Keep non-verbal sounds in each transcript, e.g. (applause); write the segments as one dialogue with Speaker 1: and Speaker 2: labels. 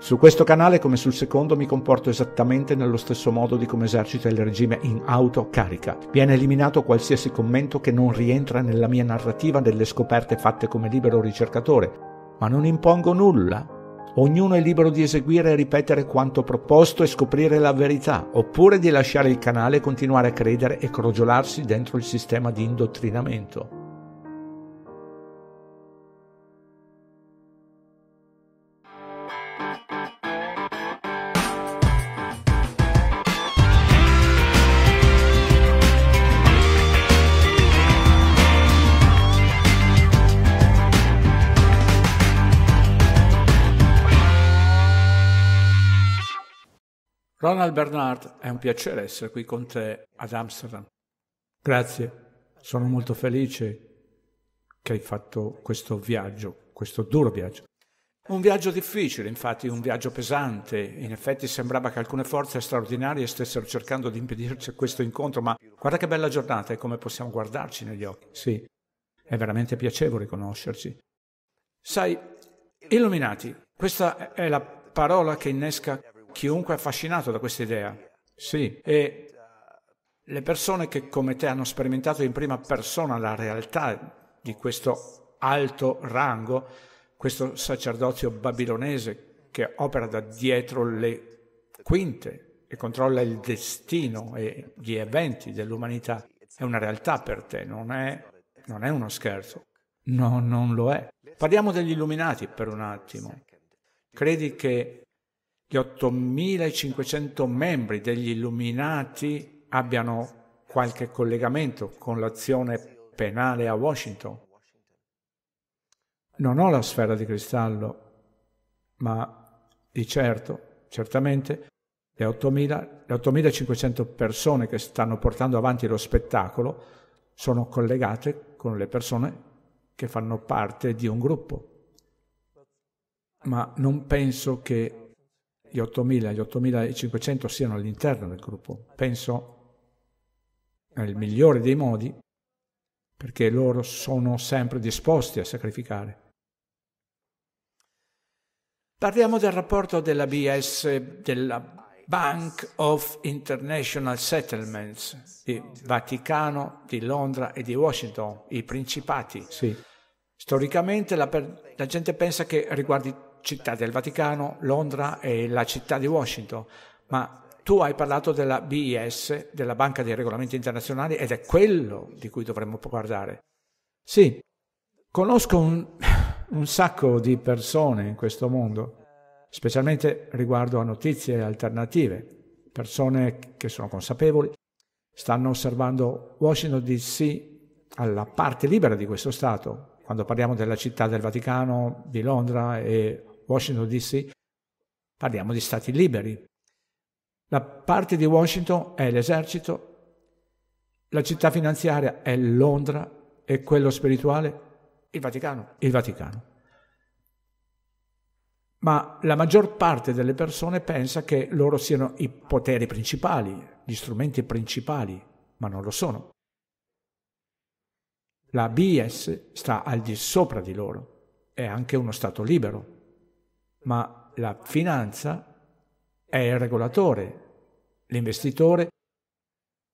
Speaker 1: Su questo canale, come sul secondo, mi comporto esattamente nello stesso modo di come esercita il regime in auto carica. Viene eliminato qualsiasi commento che non rientra nella mia narrativa delle scoperte fatte come libero ricercatore, ma non impongo nulla. Ognuno è libero di eseguire e ripetere quanto proposto e scoprire la verità, oppure di lasciare il canale e continuare a credere e crogiolarsi dentro il sistema di indottrinamento. Ronald Bernard, è un piacere essere qui con te ad Amsterdam. Grazie, sono molto felice che hai fatto questo viaggio, questo duro viaggio. Un viaggio difficile, infatti, un viaggio pesante. In effetti sembrava che alcune forze straordinarie stessero cercando di impedirci questo incontro, ma guarda che bella giornata e come possiamo guardarci negli occhi. Sì, è veramente piacevole conoscerci. Sai, illuminati, questa è la parola che innesca Chiunque è affascinato da questa idea. Sì, e le persone che come te hanno sperimentato in prima persona la realtà di questo alto rango, questo sacerdozio babilonese che opera da dietro le quinte e controlla il destino e gli eventi dell'umanità, è una realtà per te, non è, non è uno scherzo. No, non lo è. Parliamo degli illuminati per un attimo. Credi che gli 8.500 membri degli illuminati abbiano qualche collegamento con l'azione penale a Washington. Non ho la sfera di cristallo, ma di certo, certamente, le 8.500 persone che stanno portando avanti lo spettacolo sono collegate con le persone che fanno parte di un gruppo. Ma non penso che gli 8.000 gli 8.500 siano all'interno del gruppo. Penso nel migliore dei modi, perché loro sono sempre disposti a sacrificare. Parliamo del rapporto della BS, della Bank of International Settlements, di Vaticano, di Londra e di Washington, i principati. Sì. Storicamente la, per- la gente pensa che riguardi Città del Vaticano, Londra e la città di Washington, ma tu hai parlato della BIS, della Banca dei Regolamenti Internazionali, ed è quello di cui dovremmo parlare. Sì, conosco un, (laughs) un sacco di persone in questo mondo, specialmente riguardo a notizie alternative, persone che sono consapevoli, stanno osservando Washington DC alla parte libera di questo Stato, quando parliamo della città del Vaticano, di Londra e Washington DC, parliamo di stati liberi. La parte di Washington è l'esercito, la città finanziaria è Londra e quello spirituale il Vaticano. Il Vaticano. Ma la maggior parte delle persone pensa che loro siano i poteri principali, gli strumenti principali, ma non lo sono. La BS sta al di sopra di loro, è anche uno Stato libero ma la finanza è il regolatore, l'investitore,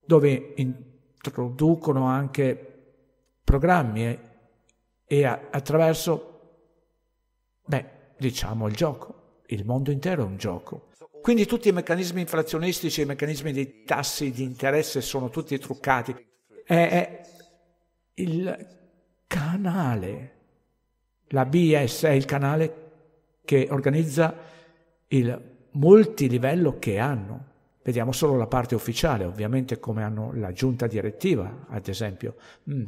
Speaker 1: dove introducono anche programmi e, e a, attraverso, beh, diciamo il gioco, il mondo intero è un gioco. Quindi tutti i meccanismi inflazionistici, i meccanismi dei tassi di interesse sono tutti truccati. È, è il canale, la BS è il canale che organizza il multilivello che hanno. Vediamo solo la parte ufficiale, ovviamente come hanno la giunta direttiva, ad esempio. Mm.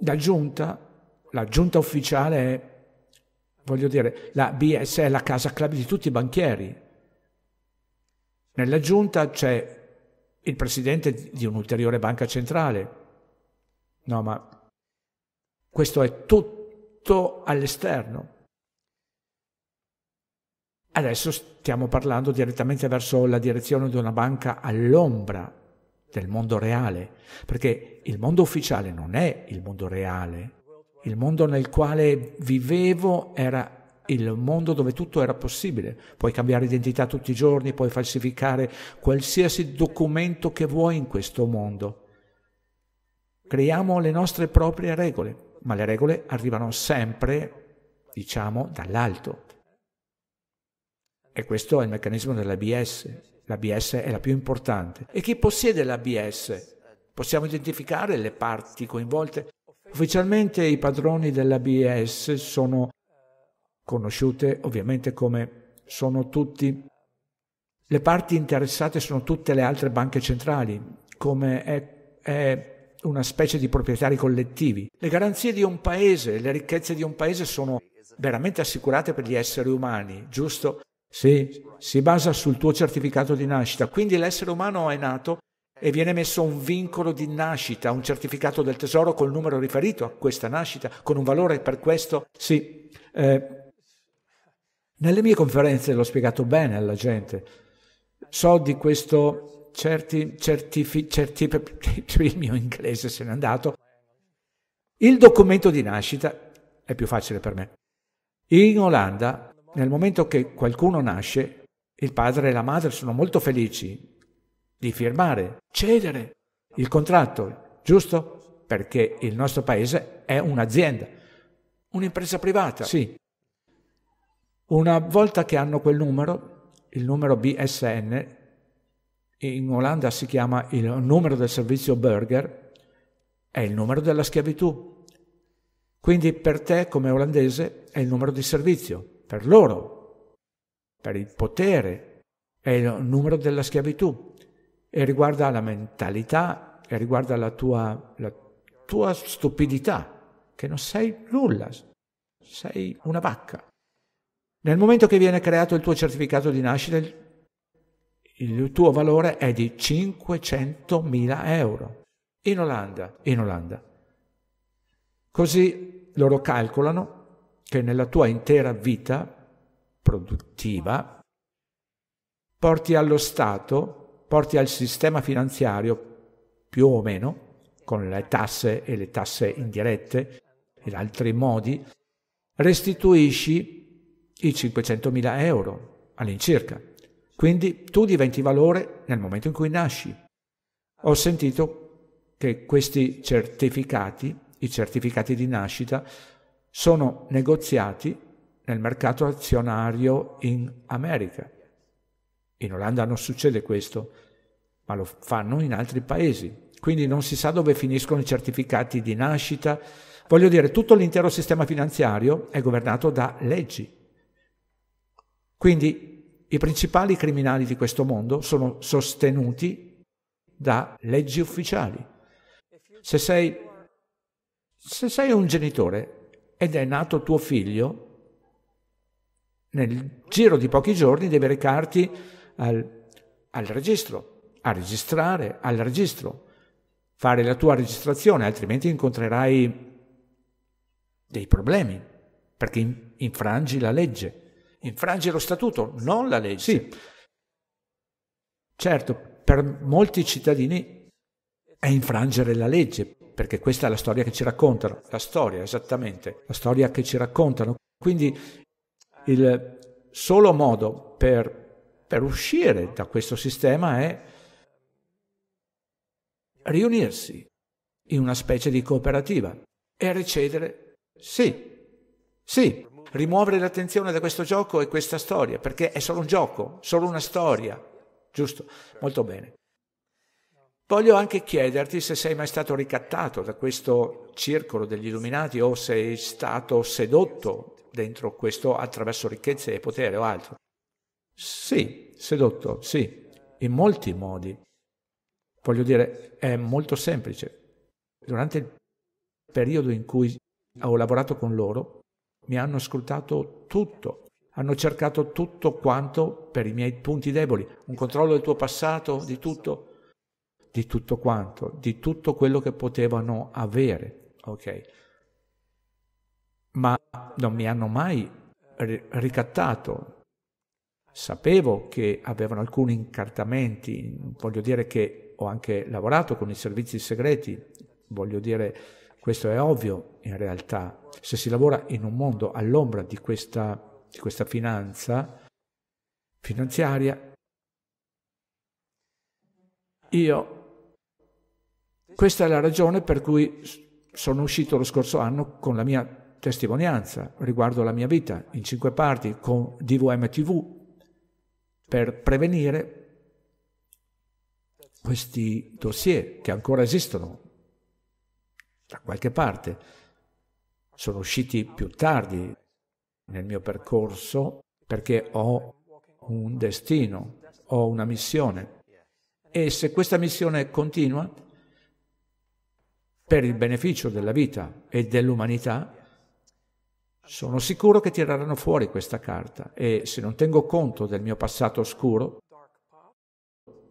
Speaker 1: La giunta, la giunta ufficiale è, voglio dire, la BS è la casa club di tutti i banchieri. Nella giunta c'è il presidente di un'ulteriore banca centrale. No, ma questo è tutto tutto all'esterno. Adesso stiamo parlando direttamente verso la direzione di una banca all'ombra del mondo reale, perché il mondo ufficiale non è il mondo reale. Il mondo nel quale vivevo era il mondo dove tutto era possibile. Puoi cambiare identità tutti i giorni, puoi falsificare qualsiasi documento che vuoi in questo mondo. Creiamo le nostre proprie regole ma le regole arrivano sempre, diciamo, dall'alto. E questo è il meccanismo dell'ABS. L'ABS è la più importante. E chi possiede l'ABS? Possiamo identificare le parti coinvolte? Ufficialmente i padroni dell'ABS sono conosciute ovviamente come sono tutti le parti interessate sono tutte le altre banche centrali, come è, è una specie di proprietari collettivi. Le garanzie di un paese, le ricchezze di un paese sono veramente assicurate per gli esseri umani, giusto? Sì, si basa sul tuo certificato di nascita. Quindi l'essere umano è nato e viene messo un vincolo di nascita, un certificato del tesoro col numero riferito a questa nascita, con un valore per questo. Sì, eh, nelle mie conferenze l'ho spiegato bene alla gente. So di questo certi, certifi, certi, (laughs) il mio inglese se n'è andato, il documento di nascita è più facile per me. In Olanda, nel momento che qualcuno nasce, il padre e la madre sono molto felici di firmare, cedere il contratto, giusto? Perché il nostro paese è un'azienda, un'impresa privata. Sì. Una volta che hanno quel numero, il numero BSN, in Olanda si chiama il numero del servizio burger, è il numero della schiavitù. Quindi per te come olandese è il numero di servizio, per loro, per il potere, è il numero della schiavitù e riguarda la mentalità e riguarda la tua, la tua stupidità, che non sei nulla, sei una vacca. Nel momento che viene creato il tuo certificato di nascita, il tuo valore è di 500.000 euro. In Olanda, in Olanda. Così loro calcolano che nella tua intera vita produttiva porti allo Stato, porti al sistema finanziario più o meno, con le tasse e le tasse indirette, in altri modi, restituisci i 500.000 euro all'incirca. Quindi tu diventi valore nel momento in cui nasci. Ho sentito che questi certificati, i certificati di nascita, sono negoziati nel mercato azionario in America. In Olanda non succede questo, ma lo fanno in altri paesi. Quindi non si sa dove finiscono i certificati di nascita. Voglio dire, tutto l'intero sistema finanziario è governato da leggi. Quindi i principali criminali di questo mondo sono sostenuti da leggi ufficiali. Se sei, se sei un genitore ed è nato tuo figlio, nel giro di pochi giorni devi recarti al, al registro, a registrare al registro, fare la tua registrazione, altrimenti incontrerai dei problemi perché infrangi la legge infrange lo statuto, non la legge. Sì. Certo, per molti cittadini è infrangere la legge, perché questa è la storia che ci raccontano, la storia esattamente, la storia che ci raccontano. Quindi il solo modo per, per uscire da questo sistema è riunirsi in una specie di cooperativa e recedere, sì, sì, rimuovere l'attenzione da questo gioco e questa storia, perché è solo un gioco, solo una storia, giusto? Molto bene. Voglio anche chiederti se sei mai stato ricattato da questo circolo degli illuminati o sei stato sedotto dentro questo attraverso ricchezze e potere o altro. Sì, sedotto, sì, in molti modi. Voglio dire, è molto semplice. Durante il periodo in cui ho lavorato con loro, mi hanno ascoltato tutto, hanno cercato tutto quanto per i miei punti deboli, un controllo del tuo passato, di tutto, di tutto quanto, di tutto quello che potevano avere, ok? Ma non mi hanno mai ricattato. Sapevo che avevano alcuni incartamenti, voglio dire che ho anche lavorato con i servizi segreti, voglio dire questo è ovvio in realtà. Se si lavora in un mondo all'ombra di questa, di questa finanza finanziaria, io... Questa è la ragione per cui sono uscito lo scorso anno con la mia testimonianza riguardo la mia vita in cinque parti con DVM TV per prevenire questi dossier che ancora esistono da qualche parte. Sono usciti più tardi nel mio percorso perché ho un destino, ho una missione. E se questa missione continua, per il beneficio della vita e dell'umanità, sono sicuro che tireranno fuori questa carta e se non tengo conto del mio passato oscuro,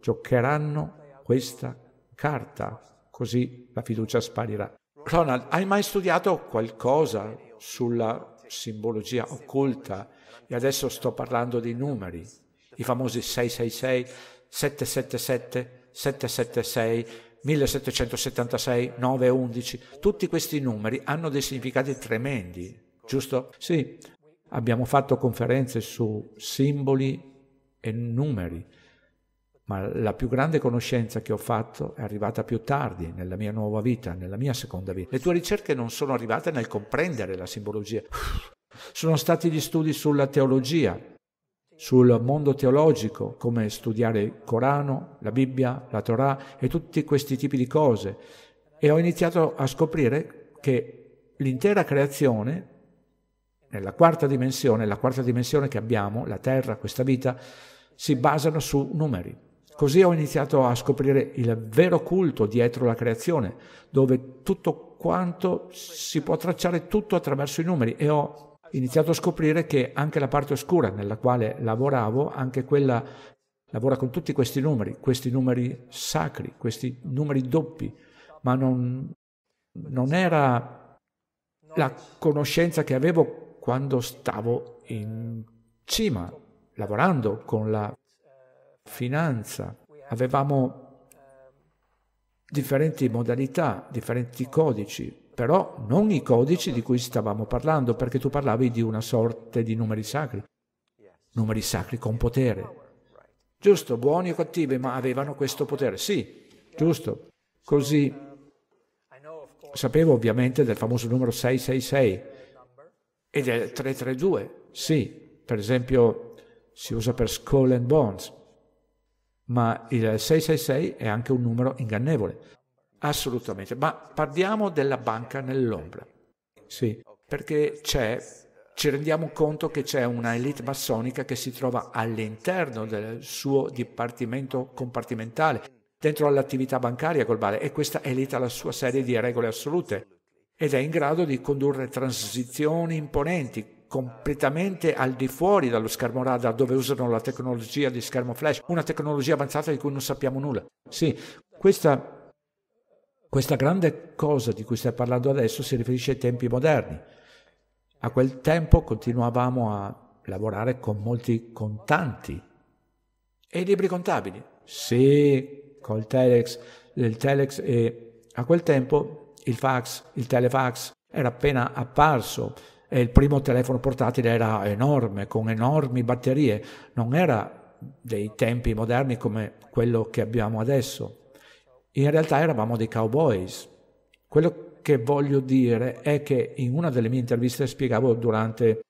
Speaker 1: giocheranno questa carta, così la fiducia sparirà. Ronald, hai mai studiato qualcosa sulla simbologia occulta? E adesso sto parlando di numeri, i famosi 666, 777, 776, 1776, 911. Tutti questi numeri hanno dei significati tremendi, giusto? Sì, abbiamo fatto conferenze su simboli e numeri ma la più grande conoscenza che ho fatto è arrivata più tardi, nella mia nuova vita, nella mia seconda vita. Le tue ricerche non sono arrivate nel comprendere la simbologia, (sighs) sono stati gli studi sulla teologia, sul mondo teologico, come studiare il Corano, la Bibbia, la Torah e tutti questi tipi di cose. E ho iniziato a scoprire che l'intera creazione, nella quarta dimensione, la quarta dimensione che abbiamo, la terra, questa vita, si basano su numeri Così ho iniziato a scoprire il vero culto dietro la creazione, dove tutto quanto si può tracciare tutto attraverso i numeri e ho iniziato a scoprire che anche la parte oscura nella quale lavoravo, anche quella lavora con tutti questi numeri, questi numeri sacri, questi numeri doppi, ma non, non era la conoscenza che avevo quando stavo in cima, lavorando con la finanza, avevamo differenti modalità, differenti codici, però non i codici di cui stavamo parlando, perché tu parlavi di una sorta di numeri sacri, numeri sacri con potere. Giusto, buoni o cattivi, ma avevano questo potere. Sì, giusto. Così sapevo ovviamente del famoso numero 666 e del 332. Sì, per esempio si usa per Skull and Bones ma il 666 è anche un numero ingannevole. Assolutamente, ma parliamo della banca nell'ombra. Sì, perché ci rendiamo conto che c'è una elite massonica che si trova all'interno del suo dipartimento compartimentale, dentro all'attività bancaria globale e questa elite ha la sua serie di regole assolute ed è in grado di condurre transizioni imponenti, completamente al di fuori dallo schermo radar dove usano la tecnologia di schermo flash, una tecnologia avanzata di cui non sappiamo nulla. Sì, questa, questa grande cosa di cui stai parlando adesso si riferisce ai tempi moderni. A quel tempo continuavamo a lavorare con molti contanti e i libri contabili. Sì, col telex, il telex e a quel tempo il fax, il telefax era appena apparso e il primo telefono portatile era enorme, con enormi batterie, non era dei tempi moderni come quello che abbiamo adesso. In realtà eravamo dei cowboys. Quello che voglio dire è che in una delle mie interviste spiegavo durante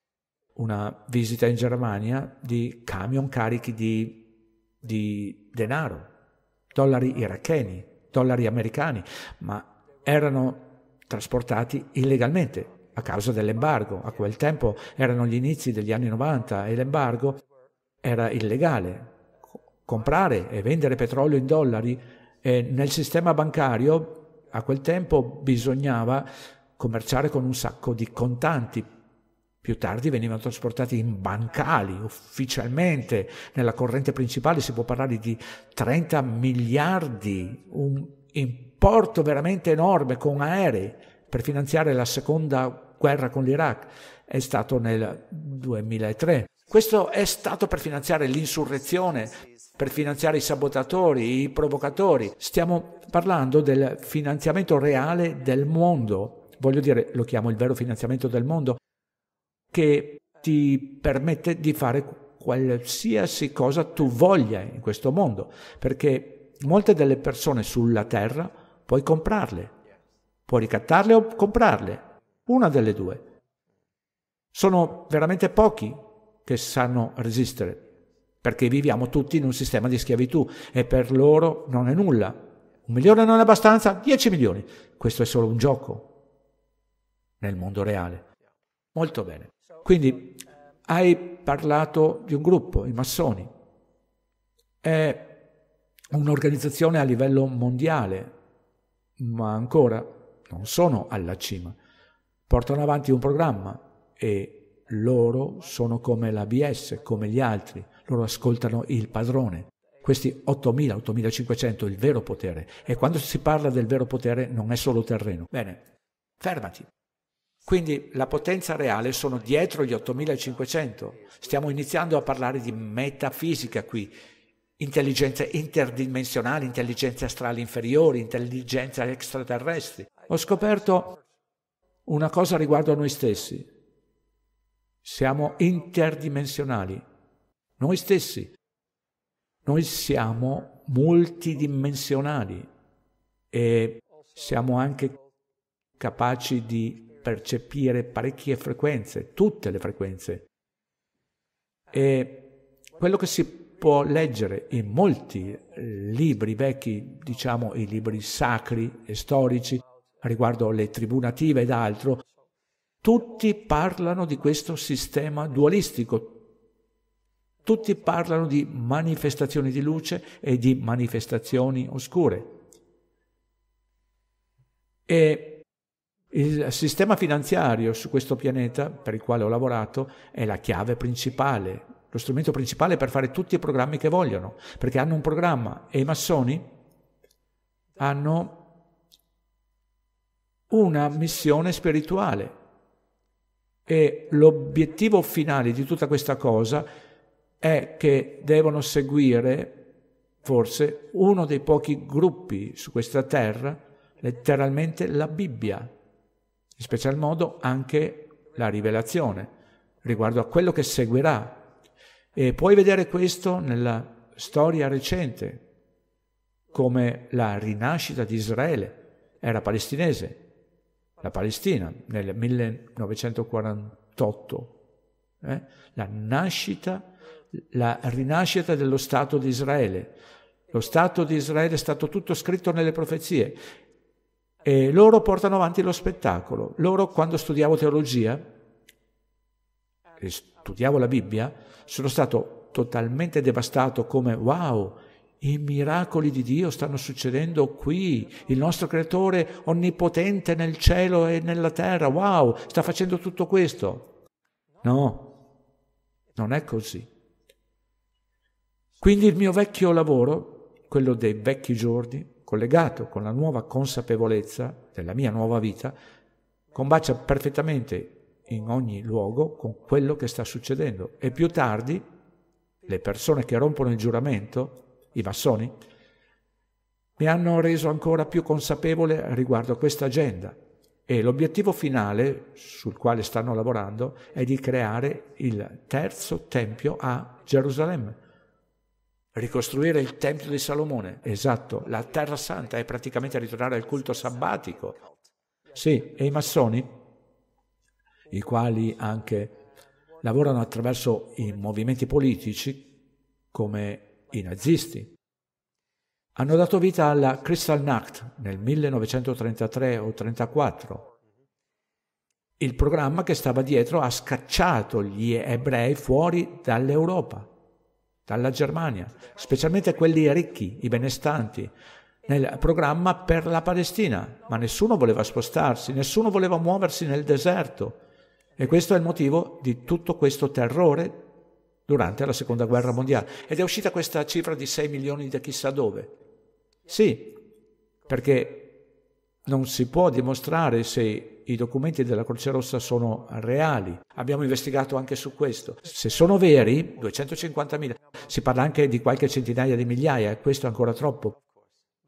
Speaker 1: una visita in Germania di camion carichi di, di denaro, dollari iracheni, dollari americani, ma erano trasportati illegalmente, a causa dell'embargo. A quel tempo erano gli inizi degli anni 90 e l'embargo era illegale. Comprare e vendere petrolio in dollari e nel sistema bancario a quel tempo bisognava commerciare con un sacco di contanti. Più tardi venivano trasportati in bancali ufficialmente. Nella corrente principale si può parlare di 30 miliardi, un importo veramente enorme con aerei per finanziare la seconda guerra con l'Iraq, è stato nel 2003. Questo è stato per finanziare l'insurrezione, per finanziare i sabotatori, i provocatori. Stiamo parlando del finanziamento reale del mondo, voglio dire, lo chiamo il vero finanziamento del mondo, che ti permette di fare qualsiasi cosa tu voglia in questo mondo, perché molte delle persone sulla terra puoi comprarle, puoi ricattarle o comprarle, una delle due. Sono veramente pochi che sanno resistere, perché viviamo tutti in un sistema di schiavitù e per loro non è nulla. Un milione non è abbastanza, 10 milioni. Questo è solo un gioco nel mondo reale. Molto bene. Quindi hai parlato di un gruppo, i massoni. È un'organizzazione a livello mondiale, ma ancora non sono alla cima portano avanti un programma e loro sono come l'ABS, come gli altri, loro ascoltano il padrone. Questi 8.000, 8.500, il vero potere. E quando si parla del vero potere non è solo terreno. Bene, fermati. Quindi la potenza reale sono dietro gli 8.500. Stiamo iniziando a parlare di metafisica qui, intelligenze interdimensionali, intelligenze astrali inferiori, intelligenze extraterrestri. Ho scoperto una cosa riguardo a noi stessi. Siamo interdimensionali, noi stessi. Noi siamo multidimensionali e siamo anche capaci di percepire parecchie frequenze, tutte le frequenze. E quello che si può leggere in molti libri vecchi, diciamo i libri sacri e storici, riguardo le tribù native ed altro, tutti parlano di questo sistema dualistico, tutti parlano di manifestazioni di luce e di manifestazioni oscure. E il sistema finanziario su questo pianeta, per il quale ho lavorato, è la chiave principale, lo strumento principale per fare tutti i programmi che vogliono, perché hanno un programma e i massoni hanno una missione spirituale. E l'obiettivo finale di tutta questa cosa è che devono seguire forse uno dei pochi gruppi su questa terra, letteralmente la Bibbia, in special modo anche la rivelazione riguardo a quello che seguirà. E puoi vedere questo nella storia recente, come la rinascita di Israele era palestinese, la Palestina nel 1948, eh? la nascita, la rinascita dello Stato di Israele. Lo Stato di Israele è stato tutto scritto nelle profezie e loro portano avanti lo spettacolo. Loro quando studiavo teologia, e studiavo la Bibbia, sono stato totalmente devastato come wow, i miracoli di Dio stanno succedendo qui. Il nostro creatore onnipotente nel cielo e nella terra, wow, sta facendo tutto questo. No, non è così. Quindi il mio vecchio lavoro, quello dei vecchi giorni, collegato con la nuova consapevolezza della mia nuova vita, combacia perfettamente in ogni luogo con quello che sta succedendo. E più tardi le persone che rompono il giuramento i massoni, mi hanno reso ancora più consapevole riguardo a questa agenda e l'obiettivo finale sul quale stanno lavorando è di creare il terzo tempio a Gerusalemme. Ricostruire il Tempio di Salomone, esatto, la Terra Santa è praticamente ritornare al culto sabbatico. Sì, e i massoni, i quali anche lavorano attraverso i movimenti politici come i nazisti. Hanno dato vita alla Kristallnacht nel 1933 o 34. Il programma che stava dietro ha scacciato gli ebrei fuori dall'Europa, dalla Germania, specialmente quelli ricchi, i benestanti, nel programma per la Palestina, ma nessuno voleva spostarsi, nessuno voleva muoversi nel deserto. E questo è il motivo di tutto questo terrore durante la seconda guerra mondiale. Ed è uscita questa cifra di 6 milioni da chissà dove. Sì, perché non si può dimostrare se i documenti della Croce Rossa sono reali. Abbiamo investigato anche su questo. Se sono veri, 250.000, si parla anche di qualche centinaia di migliaia, e questo è ancora troppo,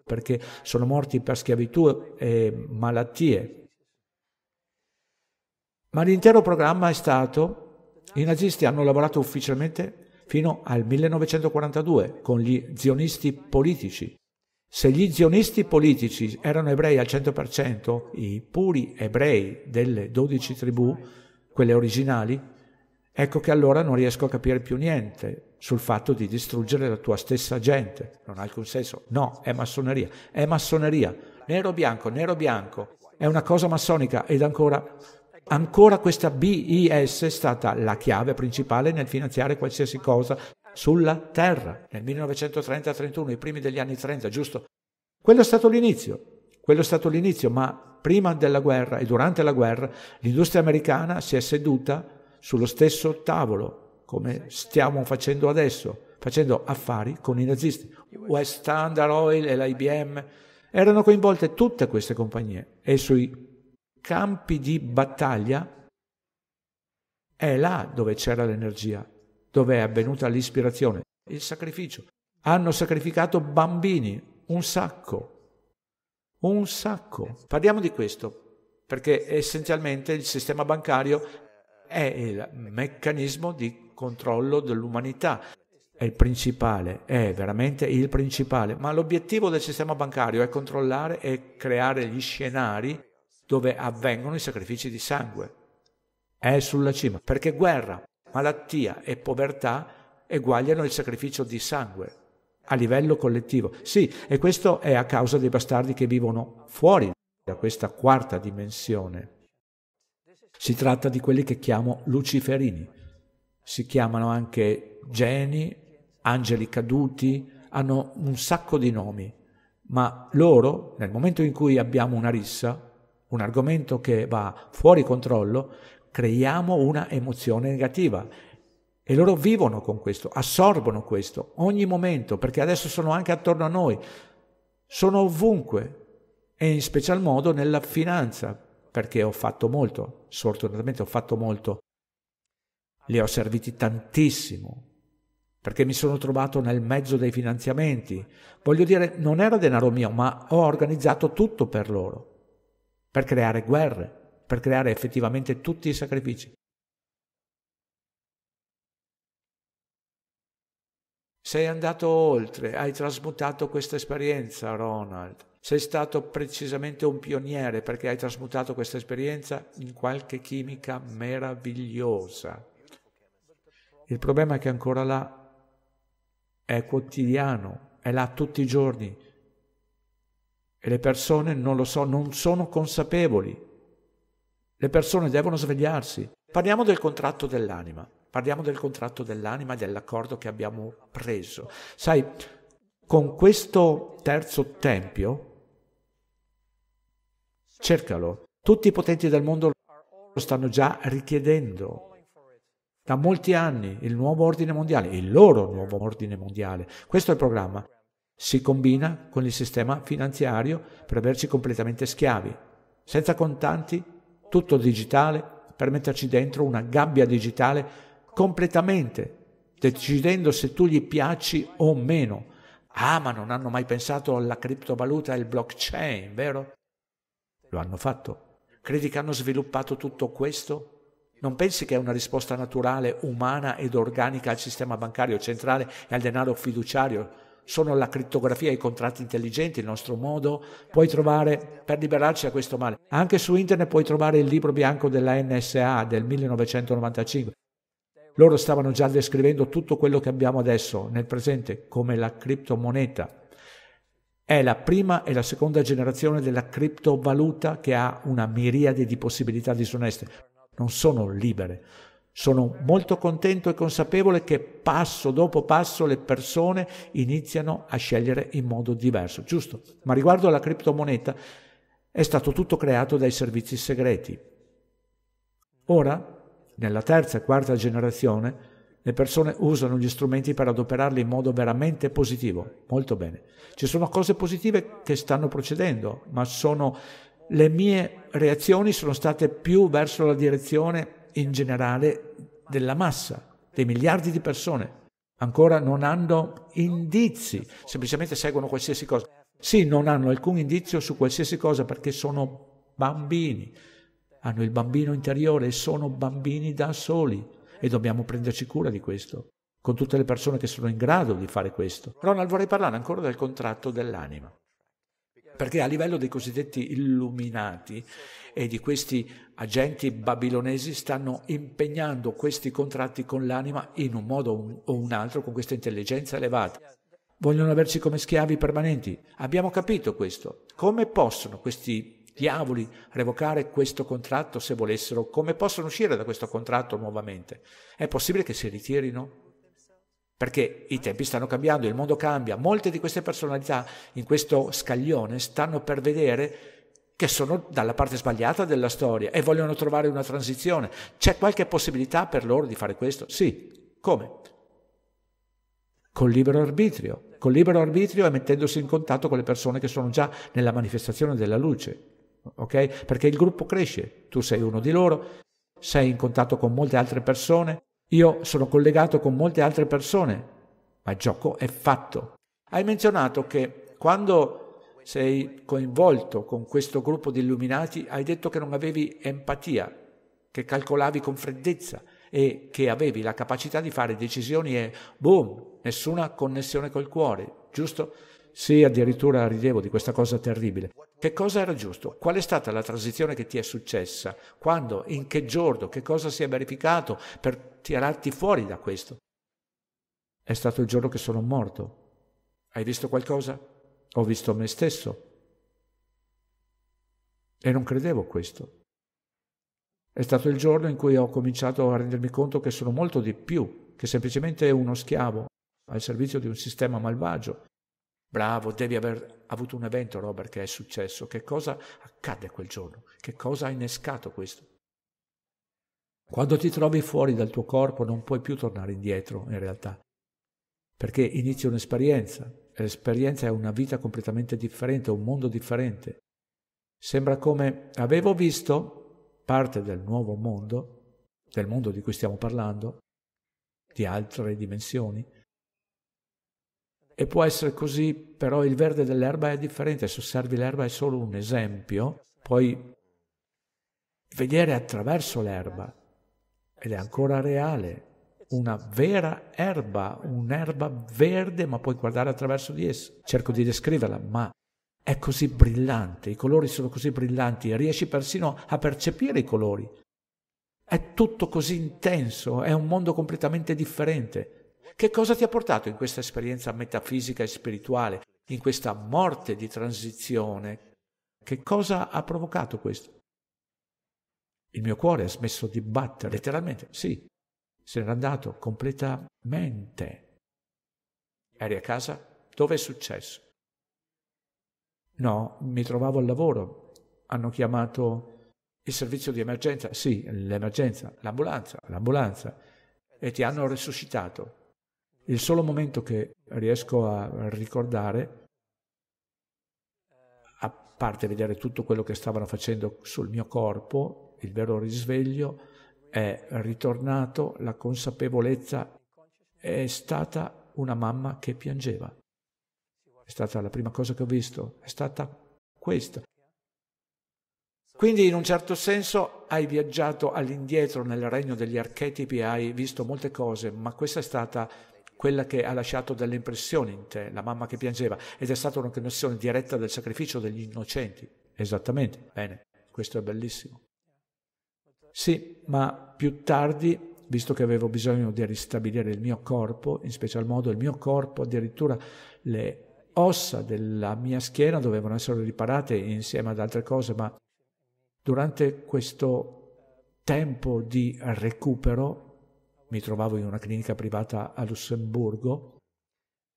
Speaker 1: perché sono morti per schiavitù e malattie. Ma l'intero programma è stato i nazisti hanno lavorato ufficialmente fino al 1942 con gli zionisti politici. Se gli zionisti politici erano ebrei al 100%, i puri ebrei delle 12 tribù, quelle originali, ecco che allora non riesco a capire più niente sul fatto di distruggere la tua stessa gente. Non ha alcun senso. No, è massoneria. È massoneria. Nero bianco, nero bianco. È una cosa massonica ed ancora Ancora questa BIS è stata la chiave principale nel finanziare qualsiasi cosa sulla terra. Nel 1930-31, i primi degli anni 30, giusto? Quello è stato l'inizio, quello è stato l'inizio, ma prima della guerra e durante la guerra l'industria americana si è seduta sullo stesso tavolo, come stiamo facendo adesso, facendo affari con i nazisti. West Standard Oil e l'IBM erano coinvolte tutte queste compagnie e sui campi di battaglia, è là dove c'era l'energia, dove è avvenuta l'ispirazione, il sacrificio. Hanno sacrificato bambini, un sacco, un sacco. Parliamo di questo, perché essenzialmente il sistema bancario è il meccanismo di controllo dell'umanità. È il principale, è veramente il principale, ma l'obiettivo del sistema bancario è controllare e creare gli scenari dove avvengono i sacrifici di sangue. È sulla cima, perché guerra, malattia e povertà eguagliano il sacrificio di sangue a livello collettivo. Sì, e questo è a causa dei bastardi che vivono fuori da questa quarta dimensione. Si tratta di quelli che chiamo luciferini. Si chiamano anche geni, angeli caduti, hanno un sacco di nomi, ma loro, nel momento in cui abbiamo una rissa, un argomento che va fuori controllo, creiamo una emozione negativa. E loro vivono con questo, assorbono questo ogni momento, perché adesso sono anche attorno a noi, sono ovunque e in special modo nella finanza, perché ho fatto molto, sfortunatamente ho fatto molto, li ho serviti tantissimo, perché mi sono trovato nel mezzo dei finanziamenti. Voglio dire, non era denaro mio, ma ho organizzato tutto per loro per creare guerre, per creare effettivamente tutti i sacrifici. Sei andato oltre, hai trasmutato questa esperienza, Ronald. Sei stato precisamente un pioniere perché hai trasmutato questa esperienza in qualche chimica meravigliosa. Il problema è che ancora là è quotidiano, è là tutti i giorni, e le persone non lo so, non sono consapevoli. Le persone devono svegliarsi. Parliamo del contratto dell'anima. Parliamo del contratto dell'anima e dell'accordo che abbiamo preso. Sai, con questo terzo tempio, cercalo, tutti i potenti del mondo lo stanno già richiedendo. Da molti anni il nuovo ordine mondiale, il loro nuovo ordine mondiale. Questo è il programma si combina con il sistema finanziario per averci completamente schiavi. Senza contanti, tutto digitale, per metterci dentro una gabbia digitale completamente, decidendo se tu gli piacci o meno. Ah, ma non hanno mai pensato alla criptovaluta e al blockchain, vero? Lo hanno fatto. Credi che hanno sviluppato tutto questo? Non pensi che è una risposta naturale, umana ed organica al sistema bancario centrale e al denaro fiduciario sono la crittografia, i contratti intelligenti, il nostro modo, puoi trovare, per liberarci da questo male, anche su internet puoi trovare il libro bianco della NSA del 1995. Loro stavano già descrivendo tutto quello che abbiamo adesso nel presente come la criptomoneta. È la prima e la seconda generazione della criptovaluta che ha una miriade di possibilità disoneste. Non sono libere, sono molto contento e consapevole che passo dopo passo le persone iniziano a scegliere in modo diverso, giusto? Ma riguardo alla criptomoneta è stato tutto creato dai servizi segreti. Ora, nella terza e quarta generazione, le persone usano gli strumenti per adoperarli in modo veramente positivo. Molto bene. Ci sono cose positive che stanno procedendo, ma sono, le mie reazioni sono state più verso la direzione in generale della massa, dei miliardi di persone. Ancora non hanno indizi, semplicemente seguono qualsiasi cosa. Sì, non hanno alcun indizio su qualsiasi cosa perché sono bambini, hanno il bambino interiore e sono bambini da soli e dobbiamo prenderci cura di questo, con tutte le persone che sono in grado di fare questo. Ronald, vorrei parlare ancora del contratto dell'anima perché a livello dei cosiddetti illuminati e di questi agenti babilonesi stanno impegnando questi contratti con l'anima in un modo o un altro con questa intelligenza elevata. Vogliono averci come schiavi permanenti. Abbiamo capito questo. Come possono questi diavoli revocare questo contratto se volessero? Come possono uscire da questo contratto nuovamente? È possibile che si ritirino? perché i tempi stanno cambiando, il mondo cambia, molte di queste personalità in questo scaglione stanno per vedere che sono dalla parte sbagliata della storia e vogliono trovare una transizione. C'è qualche possibilità per loro di fare questo? Sì. Come? Col libero arbitrio, col libero arbitrio e mettendosi in contatto con le persone che sono già nella manifestazione della luce, ok? Perché il gruppo cresce, tu sei uno di loro, sei in contatto con molte altre persone, io sono collegato con molte altre persone, ma il gioco è fatto. Hai menzionato che quando sei coinvolto con questo gruppo di illuminati hai detto che non avevi empatia, che calcolavi con freddezza e che avevi la capacità di fare decisioni e boom, nessuna connessione col cuore, giusto? Sì, addirittura ridevo di questa cosa terribile. Che cosa era giusto? Qual è stata la transizione che ti è successa? Quando? In che giorno? Che cosa si è verificato per tirarti fuori da questo? È stato il giorno che sono morto. Hai visto qualcosa? Ho visto me stesso. E non credevo questo. È stato il giorno in cui ho cominciato a rendermi conto che sono molto di più che semplicemente uno schiavo al servizio di un sistema malvagio Bravo, devi aver avuto un evento, Robert, che è successo. Che cosa accadde quel giorno? Che cosa ha innescato questo? Quando ti trovi fuori dal tuo corpo non puoi più tornare indietro, in realtà, perché inizia un'esperienza. L'esperienza è una vita completamente differente, un mondo differente. Sembra come avevo visto parte del nuovo mondo, del mondo di cui stiamo parlando, di altre dimensioni, e può essere così, però il verde dell'erba è differente, se osservi l'erba è solo un esempio, puoi vedere attraverso l'erba ed è ancora reale, una vera erba, un'erba verde, ma puoi guardare attraverso di essa. Cerco di descriverla, ma è così brillante, i colori sono così brillanti, riesci persino a percepire i colori. È tutto così intenso, è un mondo completamente differente. Che cosa ti ha portato in questa esperienza metafisica e spirituale, in questa morte di transizione? Che cosa ha provocato questo? Il mio cuore ha smesso di battere, letteralmente, sì, se n'era andato completamente. Eri a casa? Dove è successo? No, mi trovavo al lavoro. Hanno chiamato il servizio di emergenza, sì, l'emergenza, l'ambulanza, l'ambulanza, e ti hanno resuscitato. Il solo momento che riesco a ricordare, a parte vedere tutto quello che stavano facendo sul mio corpo, il vero risveglio, è ritornato la consapevolezza, è stata una mamma che piangeva. È stata la prima cosa che ho visto, è stata questa. Quindi in un certo senso hai viaggiato all'indietro nel regno degli archetipi, hai visto molte cose, ma questa è stata quella che ha lasciato delle impressioni in te, la mamma che piangeva, ed è stata una connessione diretta del sacrificio degli innocenti. Esattamente, bene, questo è bellissimo. Sì, ma più tardi, visto che avevo bisogno di ristabilire il mio corpo, in special modo il mio corpo, addirittura le ossa della mia schiena dovevano essere riparate insieme ad altre cose, ma durante questo tempo di recupero mi trovavo in una clinica privata a Lussemburgo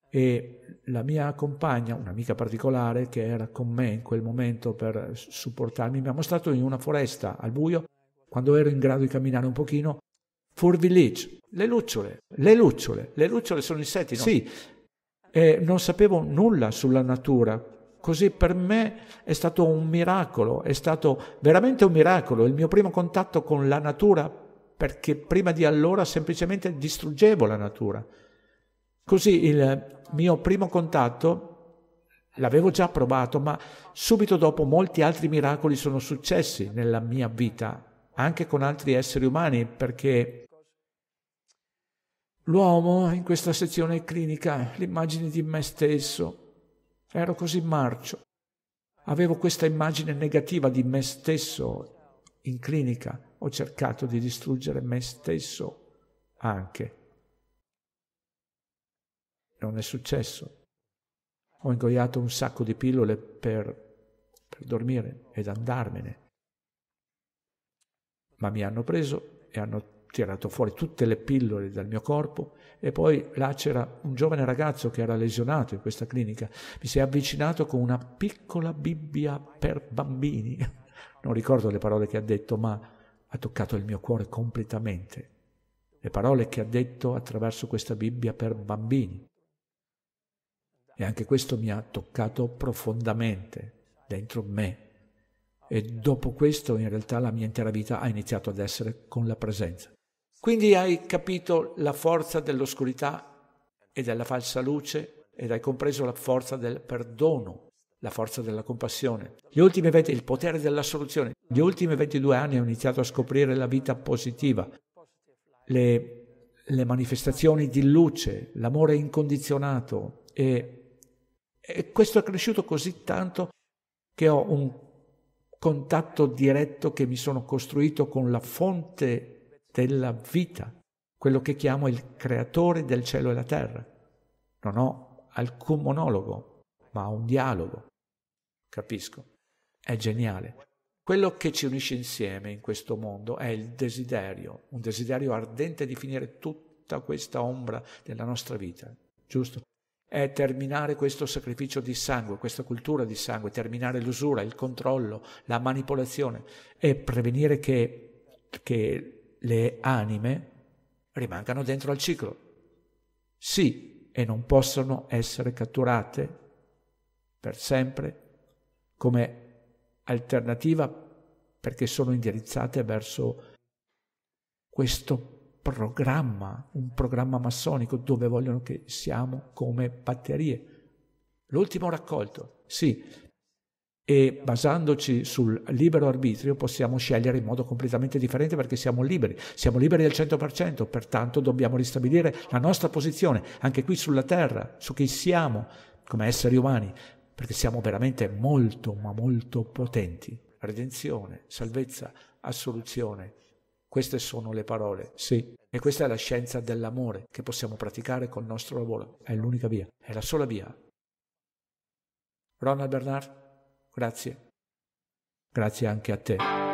Speaker 1: e la mia compagna, un'amica particolare che era con me in quel momento per supportarmi, mi ha mostrato in una foresta al buio, quando ero in grado di camminare un pochino, Village, le lucciole, le lucciole, le lucciole sono insetti, no? Sì, e non sapevo nulla sulla natura, così per me è stato un miracolo, è stato veramente un miracolo il mio primo contatto con la natura perché prima di allora semplicemente distruggevo la natura. Così il mio primo contatto L'avevo già provato, ma subito dopo molti altri miracoli sono successi nella mia vita, anche con altri esseri umani, perché l'uomo in questa sezione clinica, l'immagine di me stesso, ero così marcio, avevo questa immagine negativa di me stesso in clinica ho cercato di distruggere me stesso anche. Non è successo. Ho ingoiato un sacco di pillole per, per dormire ed andarmene. Ma mi hanno preso e hanno tirato fuori tutte le pillole dal mio corpo e poi là c'era un giovane ragazzo che era lesionato in questa clinica. Mi si è avvicinato con una piccola Bibbia per bambini. (laughs) Non ricordo le parole che ha detto, ma ha toccato il mio cuore completamente. Le parole che ha detto attraverso questa Bibbia per bambini. E anche questo mi ha toccato profondamente dentro me. E dopo questo in realtà la mia intera vita ha iniziato ad essere con la presenza. Quindi hai capito la forza dell'oscurità e della falsa luce ed hai compreso la forza del perdono la forza della compassione. Gli ultimi 20, il potere della soluzione. Gli ultimi 22 anni ho iniziato a scoprire la vita positiva, le, le manifestazioni di luce, l'amore incondizionato e, e questo è cresciuto così tanto che ho un contatto diretto che mi sono costruito con la fonte della vita, quello che chiamo il creatore del cielo e la terra. Non ho alcun monologo, ma un dialogo capisco. È geniale. Quello che ci unisce insieme in questo mondo è il desiderio, un desiderio ardente di finire tutta questa ombra della nostra vita, giusto? È terminare questo sacrificio di sangue, questa cultura di sangue, terminare l'usura, il controllo, la manipolazione e prevenire che, che le anime rimangano dentro al ciclo. Sì, e non possono essere catturate per sempre come alternativa perché sono indirizzate verso questo programma, un programma massonico dove vogliono che siamo come batterie. L'ultimo raccolto, sì, e basandoci sul libero arbitrio possiamo scegliere in modo completamente differente perché siamo liberi, siamo liberi al 100%, pertanto dobbiamo ristabilire la nostra posizione anche qui sulla terra, su chi siamo come esseri umani, perché siamo veramente molto, ma molto potenti. Redenzione, salvezza, assoluzione. Queste sono le parole, sì. E questa è la scienza dell'amore che possiamo praticare col nostro lavoro. È l'unica via, è la sola via. Ronald Bernard, grazie. Grazie anche a te.